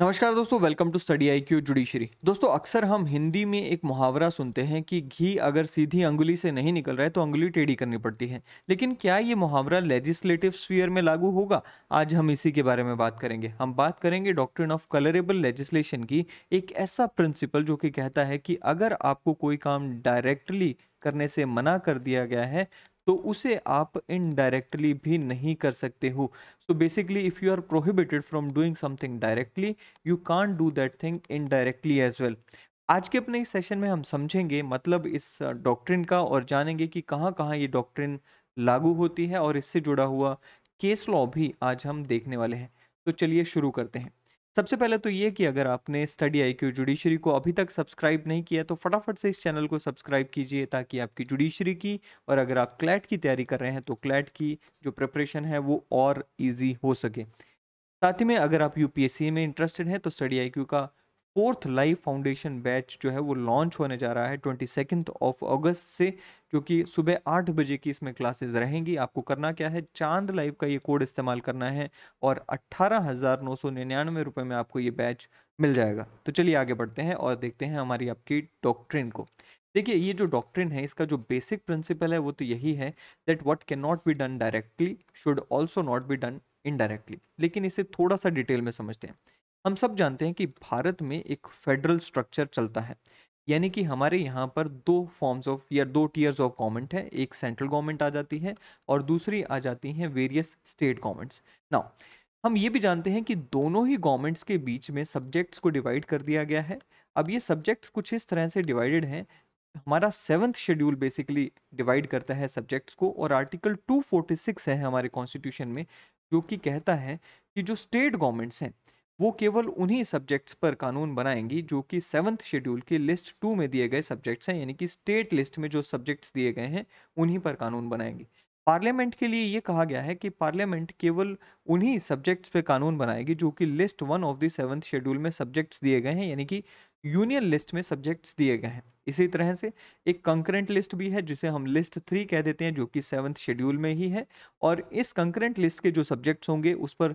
नमस्कार दोस्तों welcome to study I Q judiciary दोस्तों अक्सर हम हिंदी में एक मुहावरा सुनते हैं कि घी अगर सीधी अंगुली से नहीं निकल रहा है तो अंगुली टेढ़ी करनी पड़ती है लेकिन क्या ये मुहावरा लेजिस्लेटिव स्फीयर में लागू होगा आज हम इसी के बारे में बात करेंगे हम बात करेंगे डॉक्ट्रिन ऑफ कलरेबल लेजिस्लेशन की एक ऐसा प्रिंसिपल जो कि कहता है कि अगर आपको कोई काम डायरेक्टली करने से मना कर दिया गया है तो उसे आप इनडायरेक्टली भी नहीं कर सकते हो so basically if you are prohibited from doing something directly you can't do that thing indirectly as well आज के अपने इस सेशन में हम समझेंगे मतलब इस डॉक्ट्रिन का और जानेंगे कि कहाँ कहाँ ये डॉक्ट्रिन लागू होती है और इससे जुड़ा हुआ केस लॉ भी आज हम देखने वाले हैं तो चलिए शुरू करते हैं सबसे पहले तो ये कि अगर आपने स्टडी आई क्यू जुडिशरी को अभी तक सब्सक्राइब नहीं किया तो फटाफट से इस चैनल को सब्सक्राइब कीजिए ताकि आपकी जुडिशरी की और अगर आप क्लैट की तैयारी कर रहे हैं तो क्लैट की जो प्रिपरेशन है वो और ईजी हो सके साथ ही में अगर आप यूपीएससी में इंटरेस्टेड हैं तो स्टडी आई का फोर्थ लाइव फाउंडेशन बैच जो है वो लॉन्च होने जा रहा है ट्वेंटी सेकेंड ऑफ अगस्त से जो कि सुबह आठ बजे की इसमें क्लासेस रहेंगी आपको करना क्या है चांद लाइव का ये कोड इस्तेमाल करना है और अट्ठारह हज़ार नौ सौ निन्यानवे रुपये में आपको ये बैच मिल जाएगा तो चलिए आगे बढ़ते हैं और देखते हैं हमारी आपकी डॉक्ट्रिन को देखिए ये जो डॉक्ट्रिन है इसका जो बेसिक प्रिंसिपल है वो तो यही है that what can not be done directly should also not be done indirectly लेकिन इसे थोड़ा सा डिटेल में समझते हैं हम सब जानते हैं कि भारत में एक फेडरल स्ट्रक्चर चलता है यानी कि हमारे यहाँ पर दो फॉर्म्स ऑफ या दो टीयर्स ऑफ गवर्नमेंट है एक सेंट्रल गवर्नमेंट आ जाती है और दूसरी आ जाती हैं वेरियस स्टेट गवर्नमेंट्स नाउ हम ये भी जानते हैं कि दोनों ही गवर्नमेंट्स के बीच में सब्जेक्ट्स को डिवाइड कर दिया गया है अब ये सब्जेक्ट्स कुछ इस तरह से डिवाइडेड हैं हमारा सेवन्थ शेड्यूल बेसिकली डिवाइड करता है सब्जेक्ट्स को और आर्टिकल 246 है हमारे कॉन्स्टिट्यूशन में जो कि कहता है कि जो स्टेट गवर्नमेंट्स हैं वो केवल उन्हीं सब्जेक्ट्स पर कानून बनाएंगी जो कि सेवन्थ शेड्यूल की लिस्ट टू में दिए गए सब्जेक्ट्स हैं यानी कि स्टेट लिस्ट में जो सब्जेक्ट्स दिए गए हैं उन्हीं पर कानून बनाएंगी पार्लियामेंट के लिए ये कहा गया है कि पार्लियामेंट केवल उन्हीं सब्जेक्ट्स पे कानून बनाएगी जो कि list one of the seventh schedule में सब्जेक्ट्स दिए गए हैं यानी कि यूनियन लिस्ट में सब्जेक्ट्स दिए गए हैं इसी तरह से एक कंकरेंट लिस्ट भी है जिसे हम लिस्ट थ्री कह देते हैं जो कि सेवन्थ शेड्यूल में ही है और इस कंकरेंट लिस्ट के जो सब्जेक्ट्स होंगे उस पर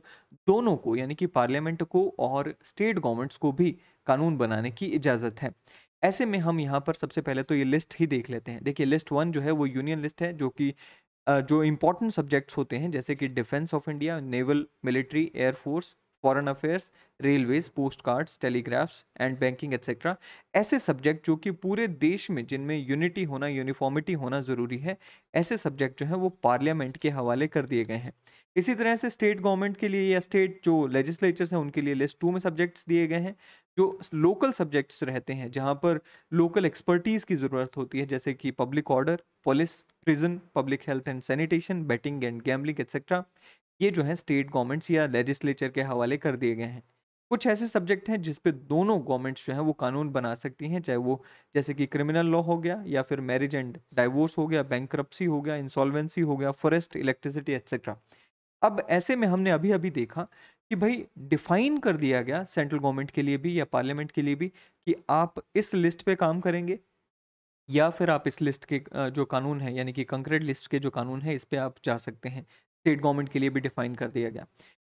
दोनों को यानी कि पार्लियामेंट को और स्टेट गवर्नमेंट्स को भी कानून बनाने की इजाज़त है ऐसे में हम यहाँ पर सबसे पहले तो ये लिस्ट ही देख लेते हैं देखिए लिस्ट वन जो है वो यूनियन लिस्ट है जो कि जो इम्पोर्टेंट सब्जेक्ट्स होते हैं जैसे कि defence of India naval military air force foreign affairs railways post cards telegraphs and banking etcetera ऐसे सब्जेक्ट जो कि पूरे देश में जिनमें यूनिटी होना यूनिफॉर्मिटी होना ज़रूरी है ऐसे सब्जेक्ट जो हैं वो पार्लियामेंट के हवाले कर दिए गए हैं इसी तरह से स्टेट गवर्नमेंट के लिए या स्टेट जो लेजिस्लेचर्स हैं उनके लिए लिस्ट टू में सब्जेक्ट्स दिए गए हैं जो लोकल सब्जेक्ट्स रहते हैं जहाँ पर लोकल एक्सपर्टीज़ की ज़रूरत होती है जैसे कि public order police prison public health and sanitation betting and gambling etcetera ये जो है स्टेट गवर्नमेंट्स या लेजिस्लेचर के हवाले कर दिए गए हैं कुछ ऐसे सब्जेक्ट हैं जिस पे दोनों गवर्नमेंट्स जो हैं वो कानून बना सकती हैं चाहे वो जैसे कि क्रिमिनल लॉ हो गया या फिर मैरिज एंड डाइवोर्स हो गया बैंक हो गया इंसॉल्वेंसी हो गया फॉरेस्ट इलेक्ट्रिसिटी एक्सेट्रा अब ऐसे में हमने अभी अभी देखा कि भाई डिफाइन कर दिया गया सेंट्रल गवर्नमेंट के लिए भी या पार्लियामेंट के लिए भी कि आप इस लिस्ट पे काम करेंगे या फिर आप इस लिस्ट के जो कानून है यानी कि कंक्रीट लिस्ट के जो कानून है इस पर आप जा सकते हैं स्टेट गवर्नमेंट के लिए भी डिफाइन कर दिया गया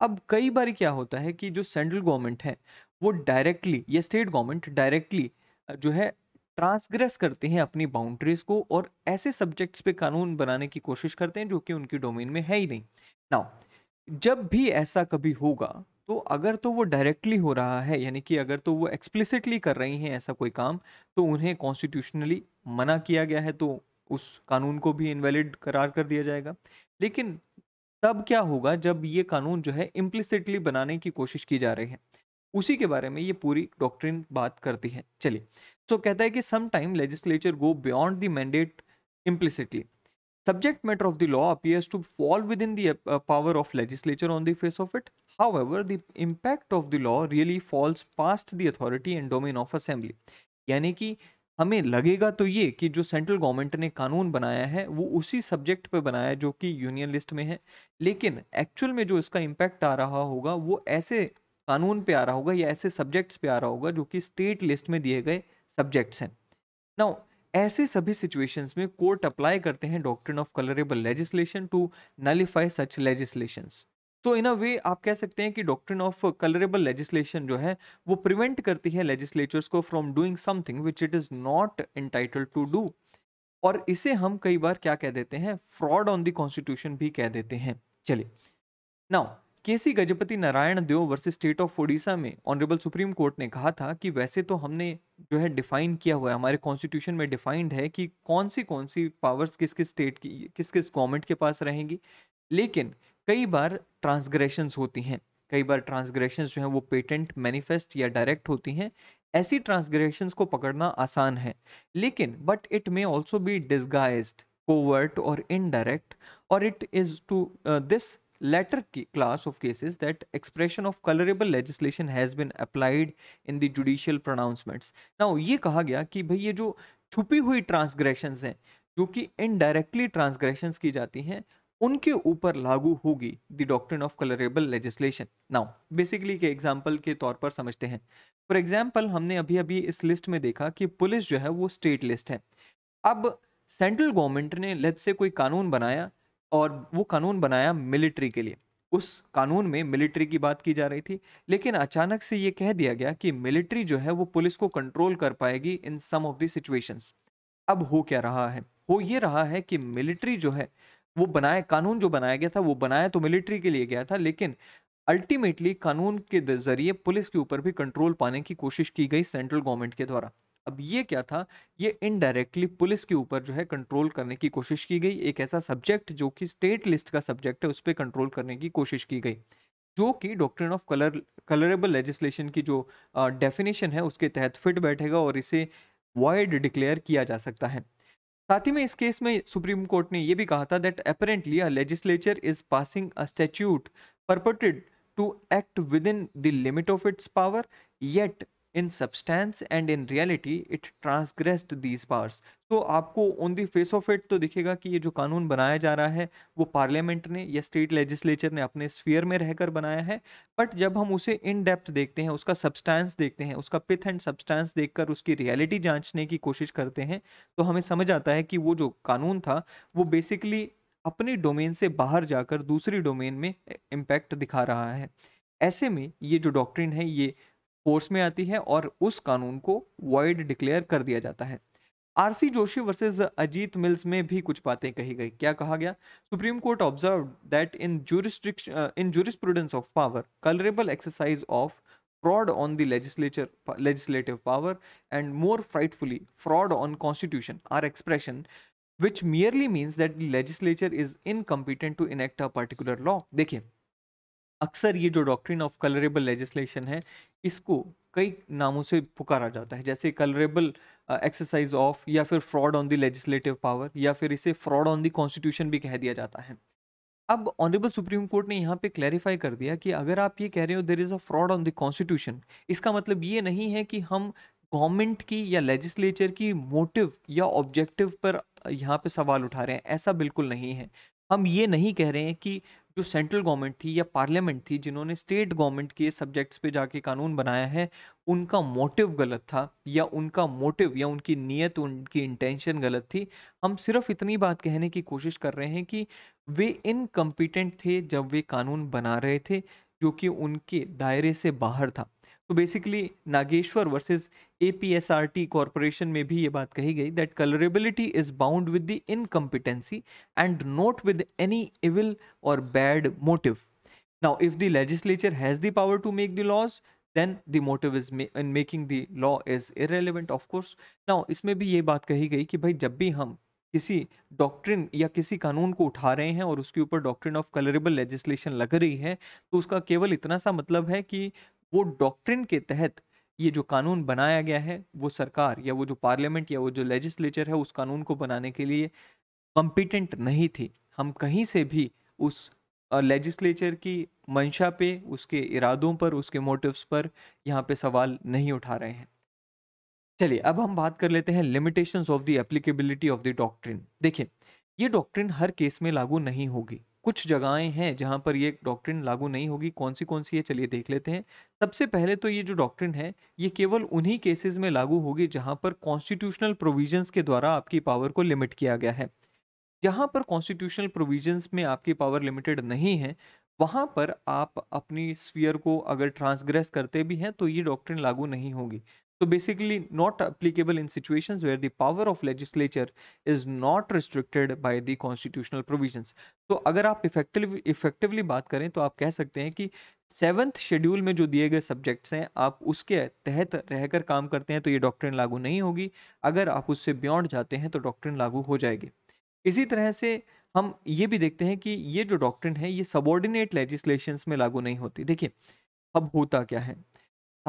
अब कई बार क्या होता है कि जो सेंट्रल गवर्नमेंट है वो डायरेक्टली या स्टेट गवर्नमेंट डायरेक्टली जो है ट्रांसग्रेस करते हैं अपनी बाउंड्रीज को और ऐसे सब्जेक्ट्स पे कानून बनाने की कोशिश करते हैं जो कि उनकी डोमेन में है ही नहीं नाउ जब भी ऐसा कभी होगा तो अगर तो वो डायरेक्टली हो रहा है यानी कि अगर तो वो एक्सप्लिसिटली कर रही हैं ऐसा कोई काम तो उन्हें कॉन्स्टिट्यूशनली मना किया गया है तो उस कानून को भी इनवैलिड करार कर दिया जाएगा लेकिन तब क्या होगा जब ये कानून जो है इम्प्लिसिटली बनाने की कोशिश की जा रही है उसी के बारे में ये पूरी डॉक्ट्रिन बात करती है चलिए सो so, कहता है कि sometime legislature go beyond the mandate implicitly Subject matter of the law appears to fall within the uh, power of legislature on the face of it. However, the impact of the law really falls past the authority and domain of assembly. यानी कि हमें लगेगा तो ये कि जो central government ने कानून बनाया है वो उसी सब्जेक्ट पे बनाया है जो कि यूनियन लिस्ट में है लेकिन एक्चुअल में जो इसका इम्पैक्ट आ रहा होगा वो ऐसे कानून पे आ रहा होगा या ऐसे सब्जेक्ट्स पे आ रहा होगा जो कि स्टेट लिस्ट में दिए गए सब्जेक्ट्स हैं नाउ ऐसे सभी सिचुएशंस में कोर्ट अप्लाई करते हैं doctrine of colourable legislation to nullify such legislation तो इन अ वे आप कह सकते हैं कि डॉक्ट्रिन ऑफ कलरेबल लेजिस्लेशन जो है वो प्रिवेंट करती है लेजिस्लेचर्स को from doing something which it is not entitled to do और इसे हम कई बार क्या कह देते हैं फ्रॉड ऑन द कॉन्स्टिट्यूशन भी कह देते हैं चलिए now K C Gajapati Narayan Deo versus state of Odisha में ऑनरेबल सुप्रीम कोर्ट ने कहा था कि वैसे तो हमने जो है डिफाइन किया हुआ है हमारे कॉन्स्टिट्यूशन में डिफाइंड है कि कौन सी कौन सी पावर्स किस किस स्टेट की किस किस गवर्नमेंट के पास रहेंगी लेकिन कई बार ट्रांसग्रेशंस होती हैं कई बार ट्रांसग्रेशंस जो हैं वो पेटेंट मैनिफेस्ट या डायरेक्ट होती हैं ऐसी ट्रांसग्रेशंस को पकड़ना आसान है लेकिन but it may also be disguise covert और इनडायरेक्ट और it is to this latter class of cases that expression of colorable legislation has been applied in the judicial pronouncements now ये कहा गया कि भाई ये जो छुपी हुई ट्रांसग्रेशन हैं जो कि इनडायरेक्टली ट्रांसग्रेशन की जाती हैं उनके ऊपर लागू होगी the doctrine of colourable legislation now basically के एग्जाम्पल के तौर पर समझते हैं फॉर एग्जाम्पल हमने अभी अभी इस लिस्ट में देखा कि पुलिस जो है वो स्टेट लिस्ट है अब सेंट्रल गवर्नमेंट ने लेट से कोई कानून बनाया और वो कानून बनाया मिलिट्री के लिए उस कानून में मिलिट्री की बात की जा रही थी लेकिन अचानक से ये कह दिया गया कि मिलिट्री जो है वो पुलिस को कंट्रोल कर पाएगी in some of the situations अब हो क्या रहा है हो ये रहा है कि मिलिट्री जो है वो बनाया कानून जो बनाया गया था वो बनाया तो मिलिट्री के लिए गया था लेकिन अल्टीमेटली कानून के जरिए पुलिस के ऊपर भी कंट्रोल पाने की कोशिश की गई सेंट्रल गवर्नमेंट के द्वारा अब ये क्या था ये इनडायरेक्टली पुलिस के ऊपर जो है कंट्रोल करने की कोशिश की गई एक ऐसा सब्जेक्ट जो कि स्टेट लिस्ट का सब्जेक्ट है उस पर कंट्रोल करने की कोशिश की गई जो कि doctrine of colour colourable legislation की जो डेफिनेशन है उसके तहत फिट बैठेगा और इसे वाइड डिक्लेयर किया जा सकता है साथ ही में इस केस में सुप्रीम कोर्ट ने यह भी कहा था that apparently a legislature is passing a statute purported to act within the limit of its power yet in substance and in reality it transgressed these bars तो आपको on the face of it तो दिखेगा कि ये जो कानून बनाया जा रहा है वो पार्लियामेंट ने या स्टेट लेजिस्लेचर ने अपने स्फीयर में रहकर बनाया है बट जब हम उसे इन डेप्थ देखते हैं उसका सब्सटेंस देखते हैं उसका पिथ एंड सब्सटेंस देखकर उसकी रियलिटी जांचने की कोशिश करते हैं तो हमें समझ आता है कि वो जो कानून था वो बेसिकली अपने डोमेन से बाहर जाकर दूसरी डोमेन में इम्पैक्ट दिखा रहा है ऐसे में ये जो डॉक्ट्रिन है ये फोर्स में आती है और उस कानून को वाइड डिक्लेयर कर दिया जाता है R C Joshi versus Ajit Mills में भी कुछ बातें कही गई क्या कहा गया supreme court observe that in in jurisprudence of power colourable exercise of fraud on legislature legislative power and more frightfully fraud on constitution are expression which merely means that legislature is incompetent to enact a particular law देखिए अक्सर ये जो doctrine of colourable legislation है इसको कई नामों से पुकारा जाता है जैसे कलरेबल एक्सरसाइज ऑफ या फिर fraud on the legislative power या फिर इसे फ्रॉड ऑन द कॉन्स्टिट्यूशन भी कह दिया जाता है अब ऑनरेबल सुप्रीम कोर्ट ने यहाँ पे क्लैरिफाई कर दिया कि अगर आप ये कह रहे हो there is a fraud on the constitution इसका मतलब ये नहीं है कि हम गवर्नमेंट की या लेजिस्लेचर की मोटिव या ऑब्जेक्टिव पर यहाँ पे सवाल उठा रहे हैं ऐसा बिल्कुल नहीं है हम ये नहीं कह रहे हैं कि जो सेंट्रल गवर्नमेंट थी या पार्लियामेंट थी जिन्होंने स्टेट गवर्नमेंट के सब्जेक्ट्स पे जाके कानून बनाया है उनका मोटिव गलत था या उनका मोटिव या उनकी नीयत उनकी इंटेंशन गलत थी हम सिर्फ इतनी बात कहने की कोशिश कर रहे हैं कि वे इनकम्पिटेंट थे जब वे कानून बना रहे थे जो कि उनके दायरे से बाहर था तो basically Nageshwar versus T corporation में भी ये बात कही गई that colourability is bound with the incompetency and not with any evil और bad motive now if the legislature has the power to make the laws then the motive is in making the law is irrelevant irrelevant of इसमें भी ये बात कही गई कि भाई जब भी हम किसी डॉक्ट्रिन या किसी कानून को उठा रहे हैं और उसके ऊपर डॉक्ट्रिन ऑफ कलरेबल लेजिस्लेशन लग रही है तो उसका केवल इतना सा मतलब है कि वो डॉक्ट्रिन के तहत ये जो कानून बनाया गया है वो सरकार या वो जो पार्लियामेंट या वो जो लेजिस्लेचर है उस कानून को बनाने के लिए कॉम्पिटेंट नहीं थी हम कहीं से भी उस लेजिस्लेचर की मंशा पे उसके इरादों पर उसके मोटिव्स पर यहाँ पे सवाल नहीं उठा रहे हैं चलिए अब हम बात कर लेते हैं limitations of the applicability of the doctrine देखिए ये डॉक्ट्रिन हर केस में लागू नहीं होगी कुछ जगहें हैं जहां पर ये डॉक्ट्रिन लागू नहीं होगी कौन सी कौन सी है चलिए देख लेते हैं सबसे पहले तो ये जो डॉक्ट्रिन है ये केवल उन्हीं केसेस में लागू होगी जहां पर कॉन्स्टिट्यूशनल प्रोविजंस के द्वारा आपकी पावर को लिमिट किया गया है जहां पर कॉन्स्टिट्यूशनल प्रोविजंस में आपकी पावर लिमिटेड नहीं है वहाँ पर आप अपनी स्फीयर को अगर ट्रांसग्रेस करते भी हैं तो ये डॉक्ट्रिन लागू नहीं होगी So basically not applicable in situations where the power of legislature is not restricted by the constitutional provisions. तो अगर आप effectively effectively बात करें तो आप कह सकते हैं कि सेवन्थ शेड्यूल में जो दिए गए सब्जेक्ट्स हैं आप उसके तहत रहकर काम करते हैं तो ये डॉक्ट्रिन लागू नहीं होगी अगर आप उससे बियॉन्ड जाते हैं तो डॉक्ट्रिन लागू हो जाएगी इसी तरह से हम ये भी देखते हैं कि ये जो डॉक्ट्रिन है ये सबॉर्डिनेट लेजिस्लेशंस में लागू नहीं होती देखिए अब होता क्या है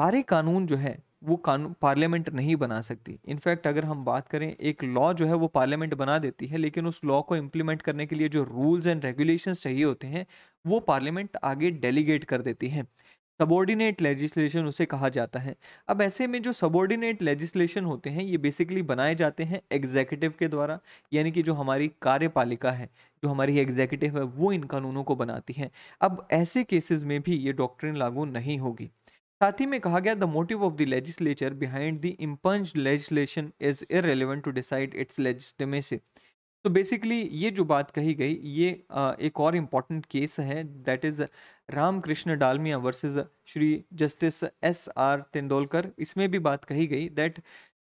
सारे कानून जो है वो कानून पार्लियामेंट नहीं बना सकती इनफैक्ट अगर हम बात करें एक लॉ जो है वो पार्लियामेंट बना देती है लेकिन उस लॉ को इम्प्लीमेंट करने के लिए जो रूल्स एंड रेगुलेशंस चाहिए होते हैं वो पार्लियामेंट आगे डेलीगेट कर देती है सबॉर्डिनेट लेजिस्लेशन उसे कहा जाता है अब ऐसे में जो सबॉर्डिनेट लेजिस्लेशन होते हैं ये बेसिकली बनाए जाते हैं एग्जीक्यूटिव के द्वारा यानी कि जो हमारी कार्यपालिका है जो हमारी एग्जीक्यूटिव है वो इन कानूनों को बनाती है अब ऐसे केसेस में भी ये डॉक्ट्रिन लागू नहीं होगी साथ ही में कहा गया the motive of the legislature behind the impugned legislation is irrelevant to decide its legitimacy तो बेसिकली ये जो बात कही गई ये एक और इम्पॉर्टेंट केस है that is Ramkrishna Dalmia versus Shri justice S R Tendulkar इसमें भी बात कही गई that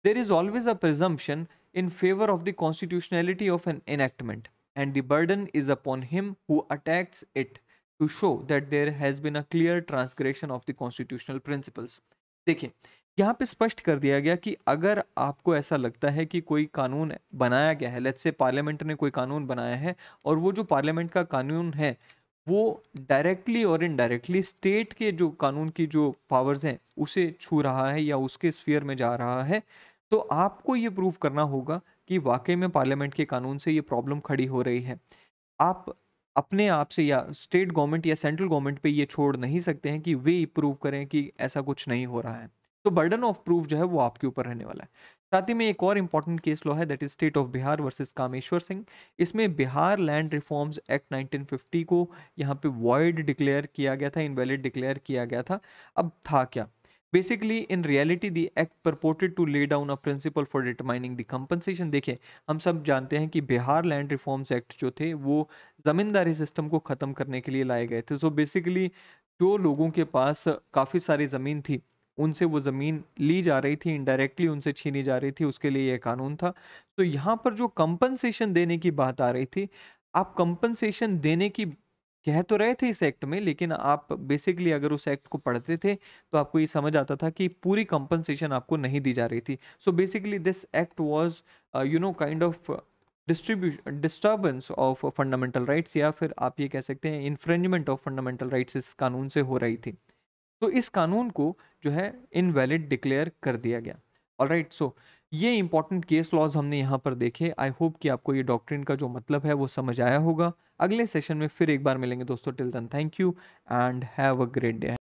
there is always a presumption in favour of the constitutionality of an enactment and the burden is upon him who attacks it to show that there has been a clear transgression of the constitutional principles. देखिए यहाँ पे स्पष्ट कर दिया गया कि अगर आपको ऐसा लगता है कि कोई कानून बनाया गया है लेट्स से पार्लियामेंट ने कोई कानून बनाया है और वो जो पार्लियामेंट का कानून है वो डायरेक्टली और इनडायरेक्टली स्टेट के जो कानून की जो पावर्स हैं उसे छू रहा है या उसके स्फीयर में जा रहा है तो आपको ये प्रूव करना होगा कि वाकई में पार्लियामेंट के कानून से ये प्रॉब्लम खड़ी हो रही है आप अपने आप से या स्टेट गवर्नमेंट या सेंट्रल गवर्नमेंट पे ये छोड़ नहीं सकते हैं कि वे प्रूव करें कि ऐसा कुछ नहीं हो रहा है तो बर्डन ऑफ प्रूफ जो है वो आपके ऊपर रहने वाला है साथ ही में एक और इम्पॉर्टेंट केस लॉ है that is state of Bihar versus Kameshwar Singh इसमें बिहार लैंड रिफॉर्म्स एक्ट 1950 को यहाँ पे वॉइड डिक्लेयर किया गया था इनवैलिड डिक्लेयर किया गया था अब था क्या basically in reality the act purported to lay down a principle for determining the compensation देखें हम सब जानते हैं कि बिहार लैंड रिफॉर्म्स एक्ट जो थे वो ज़मींदारी सिस्टम को ख़त्म करने के लिए लाए गए थे सो so बेसिकली जो लोगों के पास काफ़ी सारी ज़मीन थी उनसे वो ज़मीन ली जा रही थी इनडायरेक्टली उनसे छीनी जा रही थी उसके लिए यह कानून था तो यहाँ पर जो कंपनसेशन देने की बात आ रही थी आप कंपनसेशन देने की कह तो रहे थे इस एक्ट में लेकिन आप बेसिकली अगर उस एक्ट को पढ़ते थे तो आपको ये समझ आता था कि पूरी कंपनसेशन आपको नहीं दी जा रही थी so basically this act was you know kind of distribute disturbance of fundamental rights या फिर आप ये कह सकते हैं इन्फ्रेंजमेंट ऑफ फंडामेंटल राइट्स इस कानून से हो रही थी तो इस कानून को जो है इनवैलिड डिक्लेयर कर दिया गया और राइट सो ये इंपॉर्टेंट केस लॉज हमने यहाँ पर देखे आई होप कि आपको ये डॉक्ट्रिन का जो मतलब है वो समझ आया होगा अगले सेशन में फिर एक बार मिलेंगे दोस्तों till then thank you and have a great day